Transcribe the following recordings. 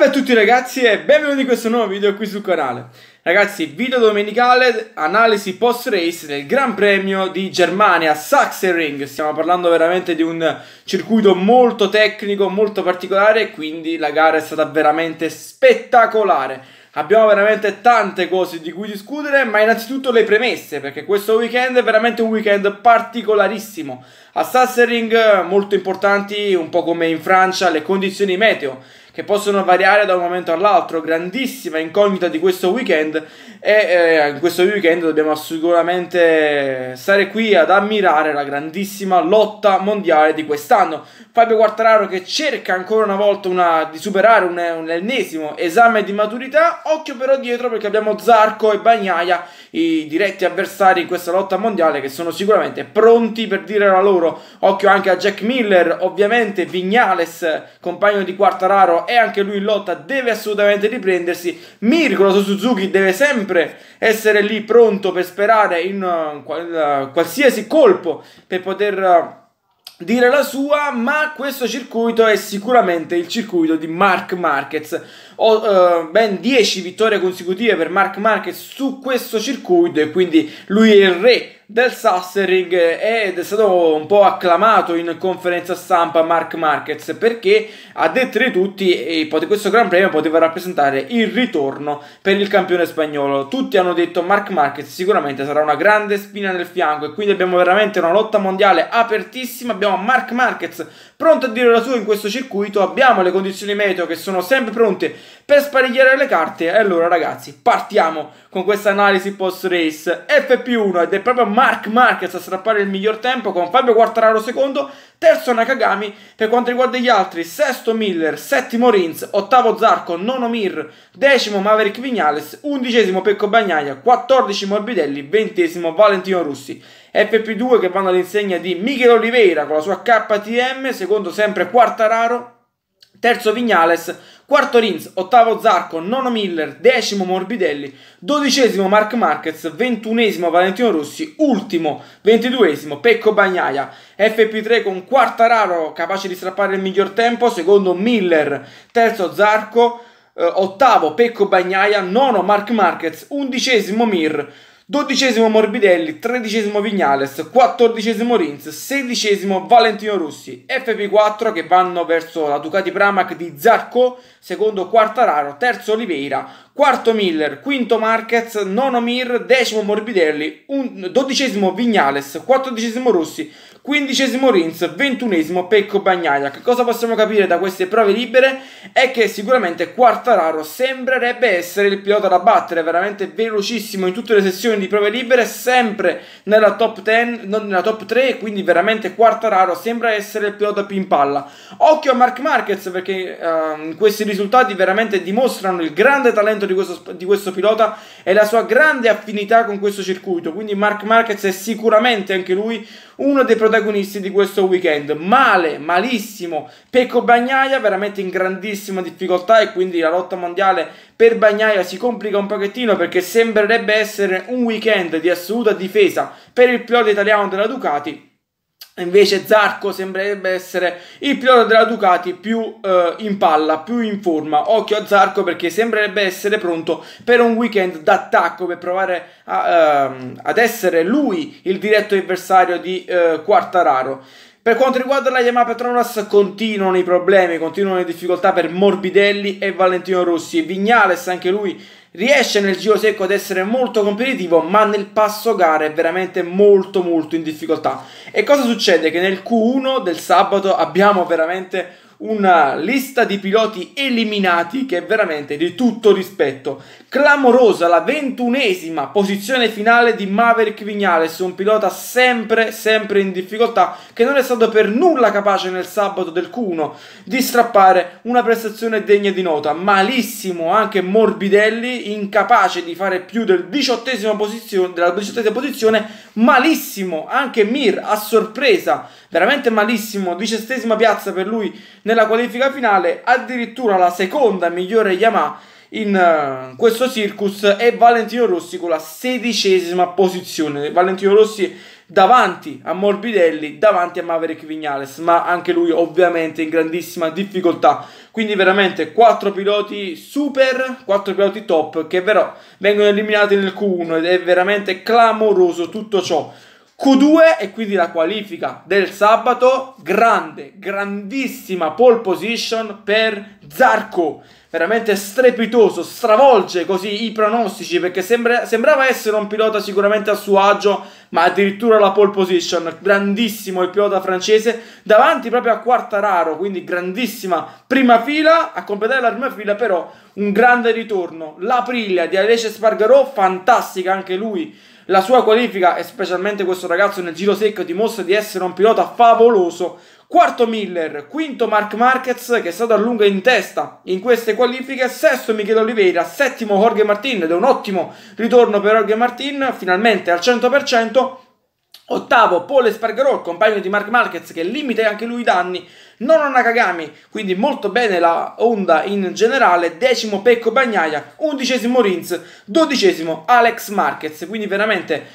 Salve a tutti ragazzi e benvenuti in questo nuovo video qui sul canale Ragazzi, video domenicale, analisi post race del Gran Premio di Germania, Sachsenring Stiamo parlando veramente di un circuito molto tecnico, molto particolare Quindi la gara è stata veramente spettacolare Abbiamo veramente tante cose di cui discutere, ma innanzitutto le premesse, perché questo weekend è veramente un weekend particolarissimo. A Sachsenring molto importanti, un po' come in Francia, le condizioni meteo che possono variare da un momento all'altro. Grandissima incognita di questo weekend e eh, in questo weekend dobbiamo sicuramente stare qui ad ammirare la grandissima lotta mondiale di quest'anno. Fabio Quartararo che cerca ancora una volta una, di superare un, un, ennesimo esame di maturità, occhio però dietro perché abbiamo Zarco e Bagnaia, i diretti avversari in questa lotta mondiale che sono sicuramente pronti per dire la loro. Occhio anche a Jack Miller, ovviamente Vignales, compagno di Quartararo, e anche lui in lotta, deve assolutamente riprendersi. Mirko, la Suzuki deve sempre sempre essere lì pronto per sperare in uh, qualsiasi colpo per poter eh, dire la sua, ma questo circuito è sicuramente il circuito di Mark Marquez ho uh, ben 10 vittorie consecutive per Mark Marquez su questo circuito e quindi lui è il re del Sassering ed è stato un po' acclamato in conferenza stampa Mark Marquez perché ha detto di tutti che questo Gran Premio poteva rappresentare il ritorno per il campione spagnolo tutti hanno detto Mark Marquez sicuramente sarà una grande spina nel fianco e quindi abbiamo veramente una lotta mondiale apertissima abbiamo Mark Marquez pronto a dire la sua in questo circuito abbiamo le condizioni meteo che sono sempre pronte per sparigliare le carte. E allora ragazzi, partiamo con questa analisi post race FP1 ed è proprio Mark Marquez a strappare il miglior tempo con Fabio Quartararo secondo, terzo Nakagami per quanto riguarda gli altri, sesto Miller, settimo Rins, ottavo Zarco, nono Mir, decimo Maverick Vignales, undicesimo Pecco Bagnaia, quattordicimo Morbidelli, ventesimo Valentino Russi. FP2 che vanno all'insegna di Michele Oliveira con la sua KTM, secondo sempre Quartararo, terzo Vignales, quarto Rins, ottavo Zarco, nono Miller, decimo Morbidelli, dodicesimo Mark Marquez, ventunesimo Valentino Rossi, ultimo ventiduesimo Pecco Bagnaia, FP3 con quarta Quartararo capace di strappare il miglior tempo, secondo Miller, terzo Zarco, eh, ottavo Pecco Bagnaia, nono Mark Marquez, undicesimo Mir, dodicesimo Morbidelli, tredicesimo Vignales, quattordicesimo Rins, sedicesimo Valentino Rossi, FP4 che vanno verso la Ducati Pramac di Zarco, secondo Quartararo, terzo Oliveira, quarto Miller, quinto Marquez, nono Mir, decimo Morbidelli, un, dodicesimo Vignales, quattordicesimo Rossi, Quindicesimo Rins, ventunesimo Pecco Bagnaia. Che Cosa possiamo capire da queste prove libere? È che sicuramente Quartararo sembrerebbe essere il pilota da battere, veramente velocissimo in tutte le sessioni di prove libere, sempre nella top 10, non nella top 3, quindi veramente Quartararo sembra essere il pilota più in palla. Occhio a Mark Marquez perché uh, questi risultati veramente dimostrano il grande talento di questo, di questo pilota e la sua grande affinità con questo circuito, quindi Mark Marquez è sicuramente anche lui uno dei protagonisti di questo weekend. Male, malissimo. Pecco Bagnaia veramente in grandissima difficoltà e quindi la lotta mondiale per Bagnaia si complica un pochettino perché sembrerebbe essere un weekend di assoluta difesa per il pilota italiano della Ducati Invece Zarco sembrerebbe essere il pilota della Ducati più eh, in palla, più in forma. Occhio a Zarco perché sembrerebbe essere pronto per un weekend d'attacco per provare a, ehm, ad essere lui il diretto avversario di eh, Quartararo. Per quanto riguarda la Yamaha Petronas continuano i problemi, continuano le difficoltà per Morbidelli e Valentino Rossi. Vignales anche lui riesce nel giro secco ad essere molto competitivo, ma nel passo gara è veramente molto molto in difficoltà. E cosa succede? Che nel Q1 del sabato abbiamo veramente una lista di piloti eliminati che è veramente di tutto rispetto. Clamorosa la ventunesima posizione finale di Maverick Vignales, un pilota sempre, sempre in difficoltà, che non è stato per nulla capace nel sabato del Q1 di strappare una prestazione degna di nota. Malissimo anche Morbidelli, incapace di fare più del posizione, della diciottesima posizione, malissimo anche Mir a sorpresa veramente malissimo, diciottesima piazza per lui nella qualifica finale, addirittura la seconda migliore Yamaha in uh, questo circus e Valentino Rossi con la sedicesima posizione. Valentino Rossi davanti a Morbidelli, davanti a Maverick Vignales, ma anche lui ovviamente in grandissima difficoltà. Quindi veramente 4 piloti super, 4 piloti top che però vengono eliminati nel Q1 ed è veramente clamoroso tutto ciò. Q2 e quindi la qualifica del sabato, grande, grandissima pole position per Zarco, veramente strepitoso, stravolge così i pronostici perché sembra, sembrava essere un pilota sicuramente a suo agio, ma addirittura la pole position, grandissimo il pilota francese, davanti proprio a Quartararo, quindi grandissima prima fila, a completare la prima fila però un grande ritorno, la di Alessia Spargarò, fantastica anche lui, la sua qualifica e specialmente questo ragazzo nel giro secco dimostra di essere un pilota favoloso. Quarto Miller, quinto Mark Marquez che è stato a lungo in testa in queste qualifiche, sesto Michele Oliveira, settimo Jorge Martin ed è un ottimo ritorno per Jorge Martin, finalmente al 100%. Ottavo, Paul Espargarò, compagno di Mark Marquez che limita anche lui i danni. Non ha Nakagami, quindi molto bene la Honda in generale. Decimo Pecco Bagnaia, undicesimo Rins, dodicesimo Alex Marquez. Quindi veramente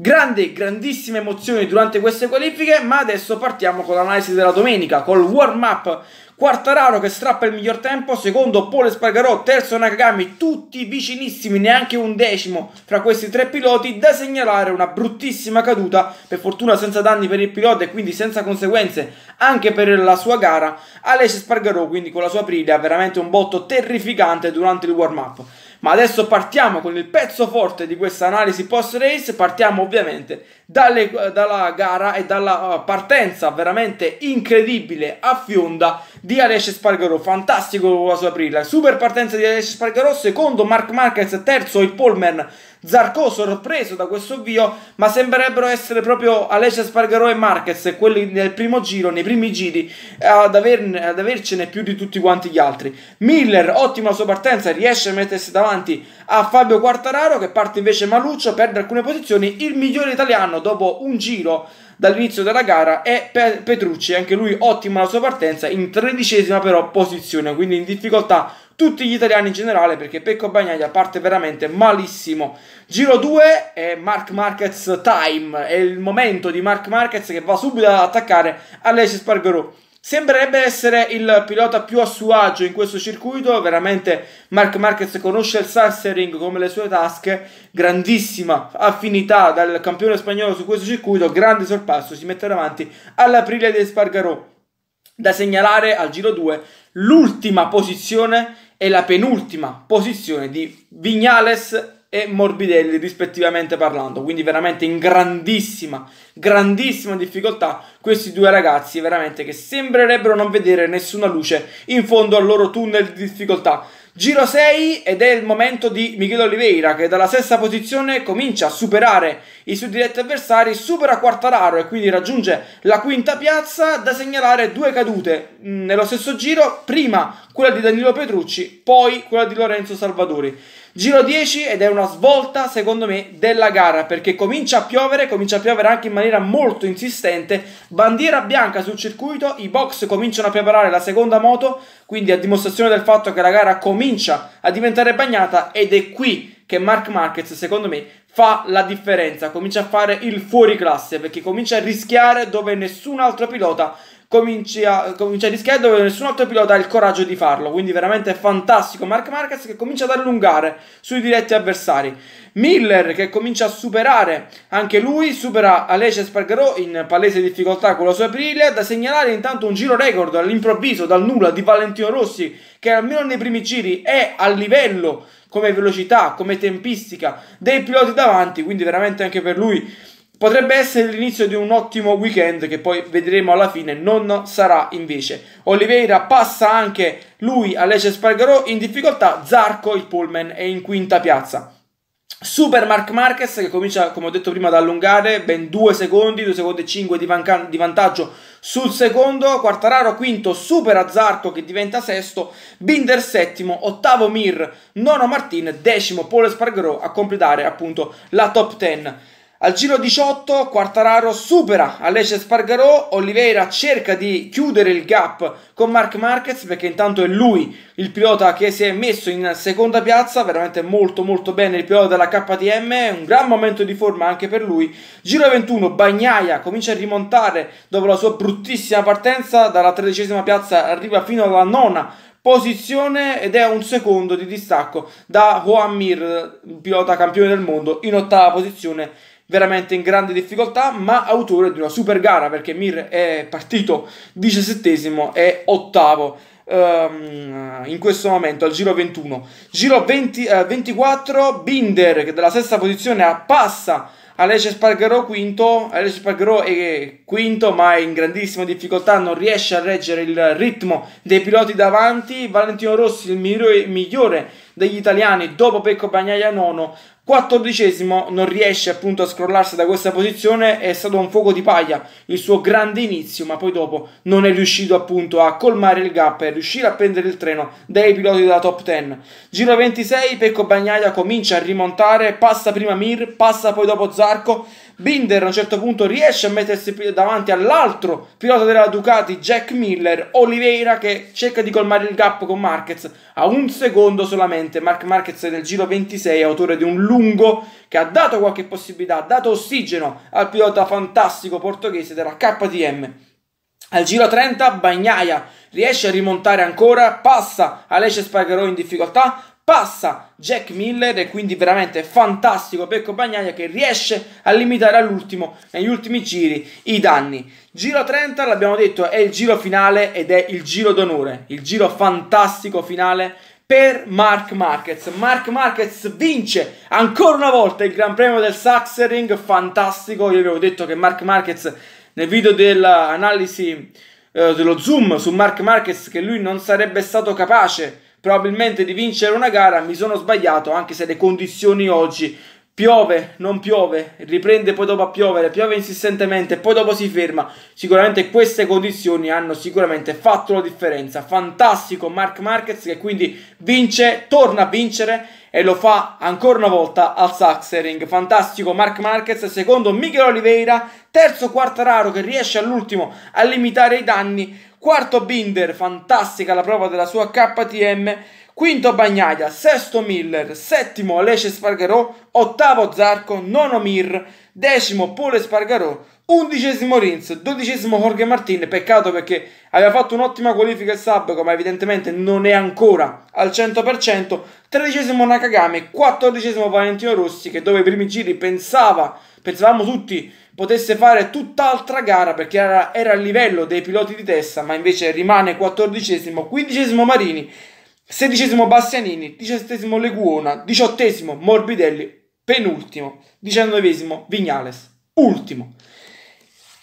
Grande, grandissime emozioni durante queste qualifiche, ma adesso partiamo con l'analisi della domenica, col warm up. Raro che strappa il miglior tempo, secondo Pole Spargarò, terzo Nakagami, tutti vicinissimi, neanche un decimo fra questi tre piloti, da segnalare una bruttissima caduta, per fortuna senza danni per il pilota e quindi senza conseguenze anche per la sua gara. Alessi Spargarò quindi con la sua priglia, veramente un botto terrificante durante il warm up. Ma adesso partiamo con il pezzo forte di questa analisi post race, partiamo ovviamente dalle, dalla gara e dalla eh, partenza veramente incredibile a fionda di Alessia Spargarò, fantastico la sua Aprila, super partenza di Alessia Spargarò, secondo Mark Marquez, terzo il Polman Zarco sorpreso da questo avvio, ma sembrerebbero essere proprio Alessia Spargarò e Marquez, quelli nel primo giro, nei primi giri, ad, averne, ad avercene più di tutti quanti gli altri. Miller, ottima sua partenza, riesce a mettersi davanti a Fabio Quartararo che parte invece Maluccio, perde alcune posizioni, il migliore italiano dopo un giro dall'inizio della gara è Petrucci, anche lui ottima la sua partenza, in tredicesima però posizione, quindi in difficoltà tutti gli italiani in generale perché Pecco Bagnaia parte veramente malissimo. Giro 2 è Mark Marquez time, è il momento di Mark Marquez che va subito ad attaccare Alessi Spargaro. Sembrerebbe essere il pilota più a suo agio in questo circuito, veramente Mark Marquez conosce il Sassering come le sue tasche, grandissima affinità dal campione spagnolo su questo circuito, grande sorpasso, si mette davanti all'aprile di Spargarò. Da segnalare al giro 2 l'ultima posizione e la penultima posizione di Vignales e Morbidelli rispettivamente parlando, quindi veramente in grandissima, grandissima difficoltà questi due ragazzi veramente che sembrerebbero non vedere nessuna luce in fondo al loro tunnel di difficoltà. Giro 6 ed è il momento di Michele Oliveira che dalla sesta posizione comincia a superare i suoi diretti avversari, supera Quartararo e quindi raggiunge la quinta piazza, da segnalare due cadute mm, nello stesso giro, prima quella di Danilo Petrucci, poi quella di Lorenzo Salvadori. Giro 10 ed è una svolta secondo me della gara perché comincia a piovere, comincia a piovere anche in maniera molto insistente, bandiera bianca sul circuito, i box cominciano a preparare la seconda moto, quindi a dimostrazione del fatto che la gara comincia a diventare bagnata ed è qui che Mark Marquez secondo me fa la differenza, comincia a fare il fuori classe perché comincia a rischiare dove nessun altro pilota comincia a rischiare dove nessun altro pilota ha il coraggio di farlo. Quindi veramente fantastico Mark Marquez che comincia ad allungare sui diretti avversari. Miller che comincia a superare anche lui, supera Alessia Spargarò in palese difficoltà con la sua briglia. Da segnalare intanto un giro record all'improvviso, dal nulla, di Valentino Rossi che almeno nei primi giri è a livello come velocità, come tempistica dei piloti davanti, quindi veramente anche per lui Potrebbe essere l'inizio di un ottimo weekend che poi vedremo alla fine, non sarà invece. Oliveira passa anche lui a Lecce Spargarò in difficoltà, Zarco il pullman è in quinta piazza. Super Mark Marquez che comincia, come ho detto prima, ad allungare ben 2 secondi, 2 secondi e 5 di, vanca- di vantaggio sul secondo, Quartararo quinto, supera Zarco che diventa sesto, Binder settimo, ottavo Mir, nono Martin, decimo Paul Spargarò a completare appunto la top 10. Al giro 18 Quartararo supera Alessia Spargarò, Oliveira cerca di chiudere il gap con Mark Marquez perché intanto è lui il pilota che si è messo in seconda piazza, veramente molto molto bene il pilota della KTM, un gran momento di forma anche per lui. Giro 21 Bagnaia comincia a rimontare dopo la sua bruttissima partenza, dalla tredicesima piazza arriva fino alla nona posizione ed è un secondo di distacco da Juan Mir, pilota campione del mondo, in ottava posizione veramente in grande difficoltà, ma autore di una super gara perché Mir è partito 17 e ottavo ehm, in questo momento al giro 21 giro 20, eh, 24 Binder che dalla sesta posizione passa Alessio Spargarò quinto Alessio Spargarò è quinto ma è in grandissima difficoltà non riesce a reggere il ritmo dei piloti davanti Valentino Rossi il migliore degli italiani dopo Pecco Bagnaia nono Quattordicesimo non riesce appunto a scrollarsi da questa posizione, è stato un fuoco di paglia il suo grande inizio, ma poi dopo non è riuscito appunto a colmare il gap e riuscire a prendere il treno dai piloti della top 10. Giro 26, Pecco Bagnaia comincia a rimontare, passa prima Mir, passa poi dopo Zarco Binder a un certo punto riesce a mettersi davanti all'altro pilota della Ducati, Jack Miller, Oliveira che cerca di colmare il gap con Marquez a un secondo solamente. Mark Marquez nel giro 26 autore di un lungo che ha dato qualche possibilità, ha dato ossigeno al pilota fantastico portoghese della KTM. Al giro 30 Bagnaia riesce a rimontare ancora, passa Alessia Spagherò in difficoltà, passa Jack Miller e quindi veramente fantastico Pecco Bagnaia che riesce a limitare all'ultimo, negli ultimi giri, i danni. Giro 30, l'abbiamo detto, è il giro finale ed è il giro d'onore, il giro fantastico finale per Mark Marquez. Mark Marquez vince ancora una volta il Gran Premio del Saxering, fantastico, io avevo detto che Mark Marquez nel video dell'analisi eh, dello zoom su Mark Marquez che lui non sarebbe stato capace di probabilmente di vincere una gara mi sono sbagliato anche se le condizioni oggi piove, non piove, riprende poi dopo a piovere, piove insistentemente, poi dopo si ferma. Sicuramente queste condizioni hanno sicuramente fatto la differenza. Fantastico Mark Marquez che quindi vince, torna a vincere e lo fa ancora una volta al Saxering. Fantastico Mark Marquez, secondo Miguel Oliveira, terzo quarto raro che riesce all'ultimo a limitare i danni quarto Binder, fantastica la prova della sua KTM, quinto Bagnaia, sesto Miller, settimo Alesce Spargarò, ottavo Zarco, nono Mir, decimo Pole Spargarò, Undicesimo Rins, dodicesimo Jorge Martin, peccato perché aveva fatto un'ottima qualifica il sabato, ma evidentemente non è ancora al 100%, tredicesimo Nakagame, quattordicesimo Valentino Rossi che dove i primi giri pensava, pensavamo tutti potesse fare tutt'altra gara perché era, era a livello dei piloti di testa, ma invece rimane quattordicesimo, quindicesimo Marini, sedicesimo Bastianini, diciassettesimo Leguona, diciottesimo Morbidelli, penultimo, diciannovesimo Vignales, ultimo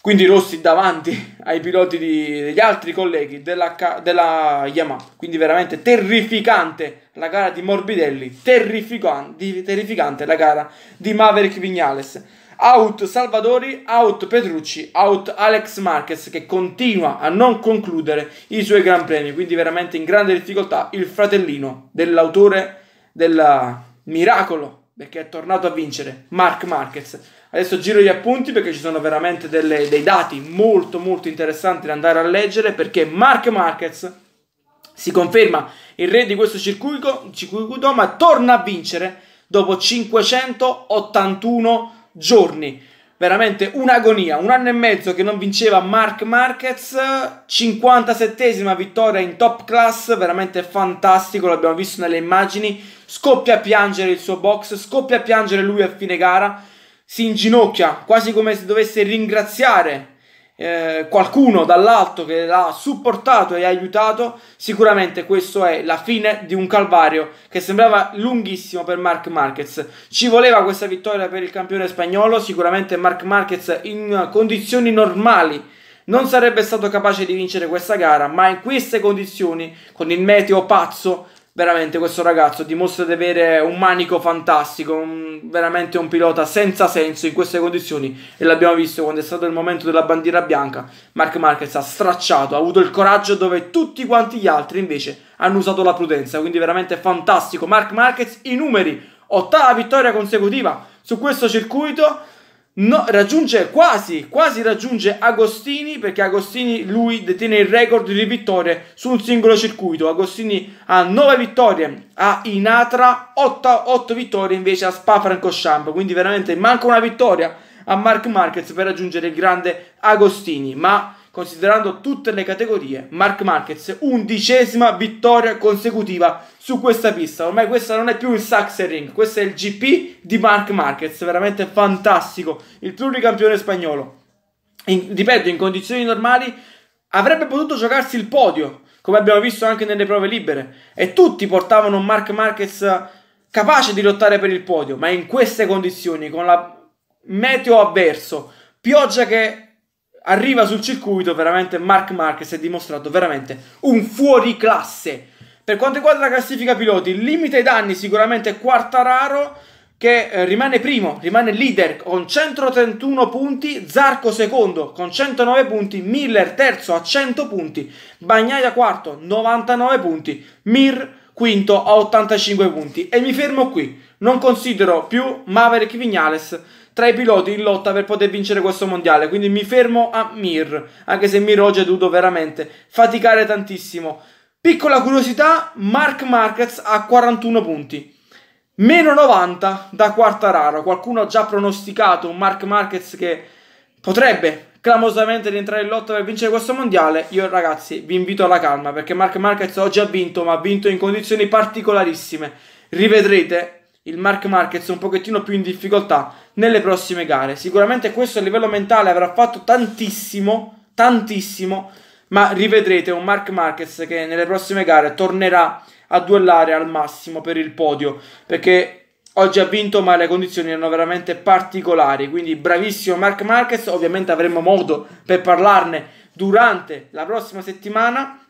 quindi Rossi davanti ai piloti di, degli altri colleghi della, della, Yamaha. Quindi veramente terrificante la gara di Morbidelli, terrificante, terrificante la gara di Maverick Vignales. Out Salvadori, out Petrucci, out Alex Marquez che continua a non concludere i suoi Gran Premi, quindi veramente in grande difficoltà il fratellino dell'autore del miracolo perché è tornato a vincere, Mark Marquez. Adesso giro gli appunti perché ci sono veramente delle, dei dati molto molto interessanti da andare a leggere perché Mark Marquez si conferma il re di questo circuito, circuito ma torna a vincere dopo 581 giorni. Veramente un'agonia, un anno e mezzo che non vinceva Mark Marquez, 57esima vittoria in top class, veramente fantastico, l'abbiamo visto nelle immagini, scoppia a piangere il suo box, scoppia a piangere lui a fine gara si inginocchia quasi come se dovesse ringraziare eh, qualcuno dall'alto che l'ha supportato e aiutato, sicuramente questo è la fine di un calvario che sembrava lunghissimo per Mark Marquez. Ci voleva questa vittoria per il campione spagnolo, sicuramente Mark Marquez in condizioni normali non sarebbe stato capace di vincere questa gara, ma in queste condizioni, con il meteo pazzo, veramente questo ragazzo dimostra di avere un manico fantastico, un, veramente un pilota senza senso in queste condizioni e l'abbiamo visto quando è stato il momento della bandiera bianca, Mark Marquez ha stracciato, ha avuto il coraggio dove tutti quanti gli altri invece hanno usato la prudenza, quindi veramente fantastico Mark Marquez, i numeri, ottava vittoria consecutiva su questo circuito No, raggiunge quasi, quasi raggiunge Agostini perché Agostini lui detiene il record di vittorie su un singolo circuito. Agostini ha 9 vittorie a Inatra, 8, 8 vittorie invece a Spa Francochamp. Quindi veramente manca una vittoria a Mark Marquez per raggiungere il grande Agostini. Ma considerando tutte le categorie, Mark Marquez undicesima vittoria consecutiva su questa pista. Ormai questo non è più il Saxering, questo è il GP di Mark Marquez, veramente fantastico, il pluricampione spagnolo. In, ripeto, in condizioni normali avrebbe potuto giocarsi il podio, come abbiamo visto anche nelle prove libere, e tutti portavano un Mark Marquez capace di lottare per il podio, ma in queste condizioni, con la meteo avverso, pioggia che arriva sul circuito, veramente Mark Marquez è dimostrato veramente un fuoriclasse per quanto riguarda la classifica piloti, limite ai danni sicuramente Quartararo che eh, rimane primo, rimane leader con 131 punti, Zarco secondo con 109 punti, Miller terzo a 100 punti, Bagnaia quarto 99 punti, Mir quinto a 85 punti e mi fermo qui. Non considero più Maverick Vignales tra i piloti in lotta per poter vincere questo mondiale, quindi mi fermo a Mir, anche se Mir oggi ha dovuto veramente faticare tantissimo. Piccola curiosità, Mark Marquez ha 41 punti. Meno 90 da quarta Quartararo. Qualcuno ha già pronosticato un Mark Marquez che potrebbe clamosamente rientrare in lotta per vincere questo mondiale. Io ragazzi vi invito alla calma perché Mark Marquez oggi ha vinto, ma ha vinto in condizioni particolarissime. Rivedrete il Mark Marquez un pochettino più in difficoltà nelle prossime gare. Sicuramente questo a livello mentale avrà fatto tantissimo, tantissimo ma rivedrete un Mark Marquez che nelle prossime gare tornerà a duellare al massimo per il podio perché oggi ha vinto ma le condizioni erano veramente particolari quindi bravissimo Mark Marquez ovviamente avremo modo per parlarne durante la prossima settimana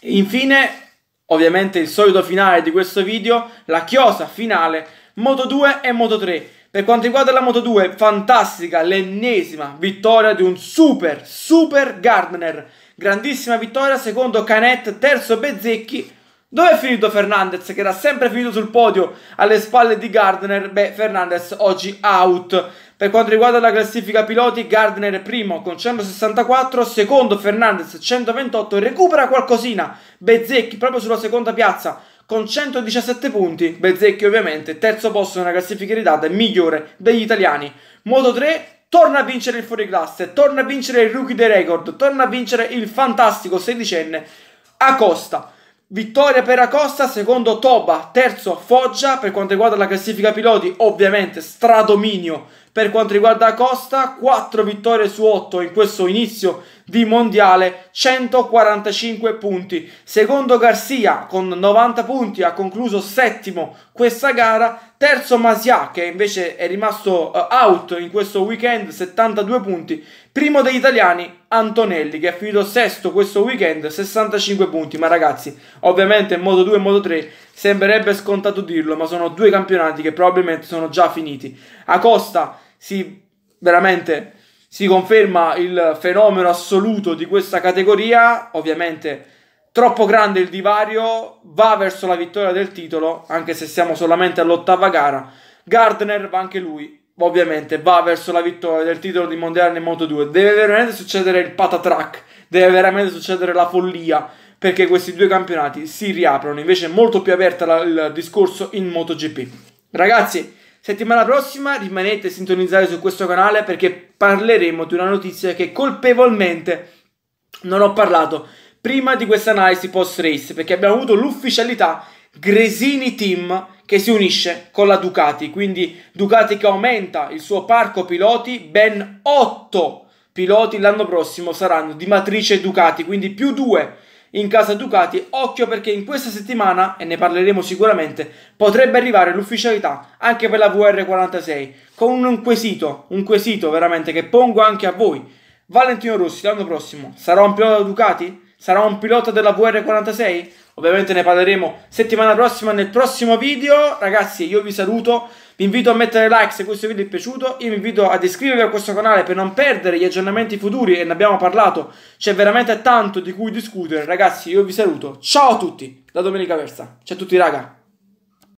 e infine ovviamente il solito finale di questo video la chiosa finale Moto 2 e Moto 3 per quanto riguarda la Moto 2, fantastica l'ennesima vittoria di un super, super Gardner grandissima vittoria, secondo Canet, terzo Bezzecchi. Dove è finito Fernandez che era sempre finito sul podio alle spalle di Gardner? Beh, Fernandez oggi out. Per quanto riguarda la classifica piloti, Gardner primo con 164, secondo Fernandez 128, recupera qualcosina Bezzecchi proprio sulla seconda piazza con 117 punti. Bezzecchi ovviamente terzo posto nella classifica iridata e migliore degli italiani. Moto 3 torna a vincere il fuoriclasse, torna a vincere il rookie dei record, torna a vincere il fantastico sedicenne Acosta. Vittoria per Acosta, secondo Toba, terzo Foggia per quanto riguarda la classifica piloti, ovviamente stradominio per quanto riguarda Acosta, 4 vittorie su 8 in questo inizio di mondiale, 145 punti. Secondo Garcia con 90 punti ha concluso settimo questa gara, Terzo Masia che invece è rimasto uh, out in questo weekend, 72 punti. Primo degli italiani Antonelli che è finito sesto questo weekend, 65 punti. Ma ragazzi, ovviamente in modo 2 e modo 3 sembrerebbe scontato dirlo, ma sono due campionati che probabilmente sono già finiti. Acosta si veramente si conferma il fenomeno assoluto di questa categoria, ovviamente Troppo grande il divario, va verso la vittoria del titolo, anche se siamo solamente all'ottava gara. Gardner va anche lui, ovviamente, va verso la vittoria del titolo di mondiale in Moto 2. Deve veramente succedere il patatrack, deve veramente succedere la follia perché questi due campionati si riaprono. Invece è molto più aperto il discorso in MotoGP. Ragazzi, settimana prossima rimanete sintonizzati su questo canale perché parleremo di una notizia che colpevolmente non ho parlato prima di questa analisi post race perché abbiamo avuto l'ufficialità Gresini Team che si unisce con la Ducati, quindi Ducati che aumenta il suo parco piloti, ben 8 piloti l'anno prossimo saranno di matrice Ducati, quindi più 2 in casa Ducati, occhio perché in questa settimana, e ne parleremo sicuramente, potrebbe arrivare l'ufficialità anche per la VR46 con un quesito, un quesito veramente che pongo anche a voi. Valentino Rossi l'anno prossimo sarà un pilota Ducati? Sarà un pilota della VR46? Ovviamente ne parleremo settimana prossima nel prossimo video. Ragazzi, io vi saluto. Vi invito a mettere like se questo video è piaciuto. Io vi invito ad iscrivervi a questo canale per non perdere gli aggiornamenti futuri e ne abbiamo parlato. C'è veramente tanto di cui discutere. Ragazzi, io vi saluto. Ciao a tutti da Domenica Versa. Ciao a tutti, raga.